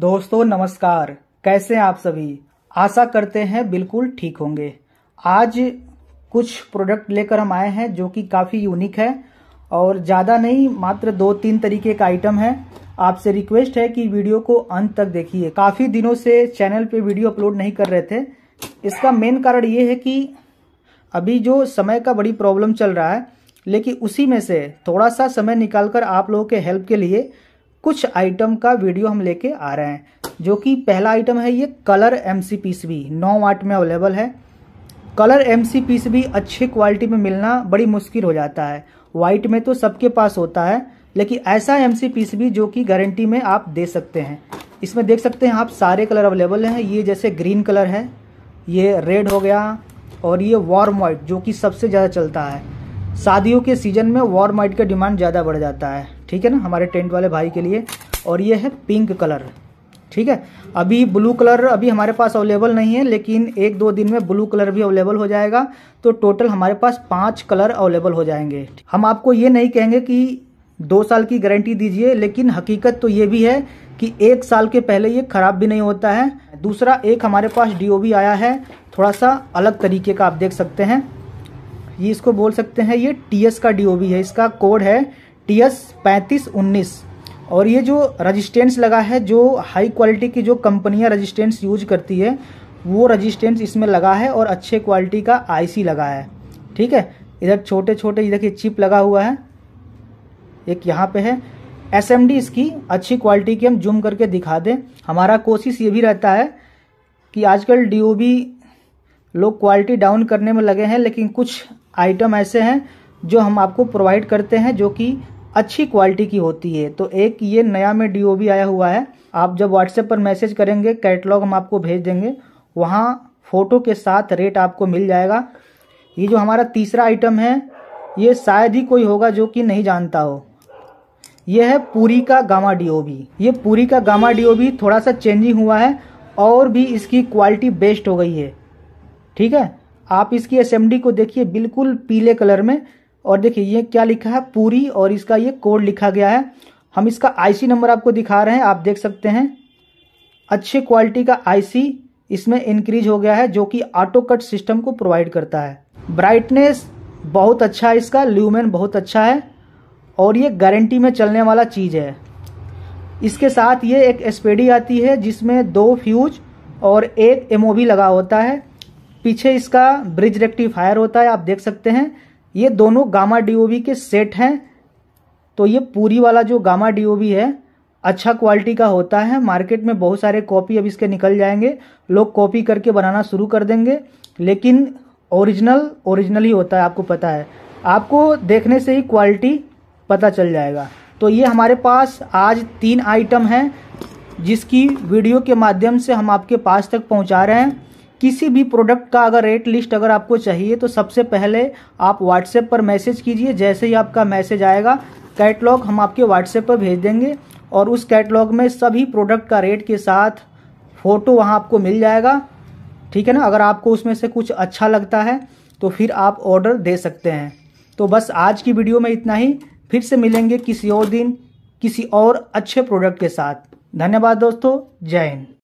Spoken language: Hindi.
दोस्तों नमस्कार कैसे हैं आप सभी आशा करते हैं बिल्कुल ठीक होंगे आज कुछ प्रोडक्ट लेकर हम आए हैं जो कि काफ़ी यूनिक है और ज़्यादा नहीं मात्र दो तीन तरीके का आइटम है आपसे रिक्वेस्ट है कि वीडियो को अंत तक देखिए काफ़ी दिनों से चैनल पे वीडियो अपलोड नहीं कर रहे थे इसका मेन कारण ये है कि अभी जो समय का बड़ी प्रॉब्लम चल रहा है लेकिन उसी में से थोड़ा सा समय निकालकर आप लोगों के हेल्प के लिए कुछ आइटम का वीडियो हम लेके आ रहे हैं जो कि पहला आइटम है ये कलर एम सी पीस भी नौ वाट में अवेलेबल है कलर एम सी पीस भी अच्छी क्वालिटी में मिलना बड़ी मुश्किल हो जाता है वाइट में तो सबके पास होता है लेकिन ऐसा एम सी पीस भी जो कि गारंटी में आप दे सकते हैं इसमें देख सकते हैं आप सारे कलर अवेलेबल हैं ये जैसे ग्रीन कलर है ये रेड हो गया और ये वार्म वाइट जो कि सबसे ज़्यादा चलता है शादियों के सीजन में वार्म वाइट का डिमांड ज़्यादा बढ़ जाता है ठीक है ना हमारे टेंट वाले भाई के लिए और ये है पिंक कलर ठीक है अभी ब्लू कलर अभी हमारे पास अवेलेबल नहीं है लेकिन एक दो दिन में ब्लू कलर भी अवेलेबल हो जाएगा तो टोटल हमारे पास पांच कलर अवेलेबल हो जाएंगे हम आपको ये नहीं कहेंगे कि दो साल की गारंटी दीजिए लेकिन हकीकत तो ये भी है कि एक साल के पहले ये ख़राब भी नहीं होता है दूसरा एक हमारे पास डी आया है थोड़ा सा अलग तरीके का आप देख सकते हैं ये इसको बोल सकते हैं ये टीएस का डीओबी है इसका कोड है टीएस पैंतीस उन्नीस और ये जो रजिस्टेंस लगा है जो हाई क्वालिटी की जो कंपनियां रजिस्टेंस यूज करती है वो रजिस्टेंस इसमें लगा है और अच्छे क्वालिटी का आईसी लगा है ठीक है इधर छोटे छोटे ये देखिए चिप लगा हुआ है एक यहाँ पे है एस इसकी अच्छी क्वालिटी की हम जूम करके दिखा दें हमारा कोशिश ये भी रहता है कि आजकल डी लोग क्वालिटी डाउन करने में लगे हैं लेकिन कुछ आइटम ऐसे हैं जो हम आपको प्रोवाइड करते हैं जो कि अच्छी क्वालिटी की होती है तो एक ये नया में डी आया हुआ है आप जब व्हाट्सएप पर मैसेज करेंगे कैटलॉग हम आपको भेज देंगे वहाँ फ़ोटो के साथ रेट आपको मिल जाएगा ये जो हमारा तीसरा आइटम है ये शायद ही कोई होगा जो कि नहीं जानता हो यह है पूरी का गामा डीओबी ये पूरी का गामा डीओबी थोड़ा सा चेंजिंग हुआ है और भी इसकी क्वालिटी बेस्ट हो गई है ठीक है आप इसकी असेंबली को देखिए बिल्कुल पीले कलर में और देखिए ये क्या लिखा है पूरी और इसका ये कोड लिखा गया है हम इसका आईसी नंबर आपको दिखा रहे हैं आप देख सकते हैं अच्छे क्वालिटी का आईसी इसमें इंक्रीज हो गया है जो कि ऑटो कट सिस्टम को प्रोवाइड करता है ब्राइटनेस बहुत अच्छा है इसका ल्यूमेन बहुत अच्छा है और ये गारंटी में चलने वाला चीज़ है इसके साथ ये एक एसपेडी आती है जिसमें दो फ्यूज और एक एमओबी लगा होता है पीछे इसका ब्रिज रेक्टिफायर होता है आप देख सकते हैं ये दोनों गामा डीओवी के सेट हैं तो ये पूरी वाला जो गामा डीओवी है अच्छा क्वालिटी का होता है मार्केट में बहुत सारे कॉपी अब इसके निकल जाएंगे लोग कॉपी करके बनाना शुरू कर देंगे लेकिन ओरिजिनल ओरिजिनल ही होता है आपको पता है आपको देखने से ही क्वालिटी पता चल जाएगा तो ये हमारे पास आज तीन आइटम हैं जिसकी वीडियो के माध्यम से हम आपके पास तक पहुंचा रहे हैं किसी भी प्रोडक्ट का अगर रेट लिस्ट अगर आपको चाहिए तो सबसे पहले आप व्हाट्सएप पर मैसेज कीजिए जैसे ही आपका मैसेज आएगा कैटलॉग हम आपके व्हाट्सएप पर भेज देंगे और उस कैटलॉग में सभी प्रोडक्ट का रेट के साथ फ़ोटो वहाँ आपको मिल जाएगा ठीक है ना अगर आपको उसमें से कुछ अच्छा लगता है तो फिर आप ऑर्डर दे सकते हैं तो बस आज की वीडियो में इतना ही फिर से मिलेंगे किसी और दिन किसी और अच्छे प्रोडक्ट के साथ धन्यवाद दोस्तों जय हिंद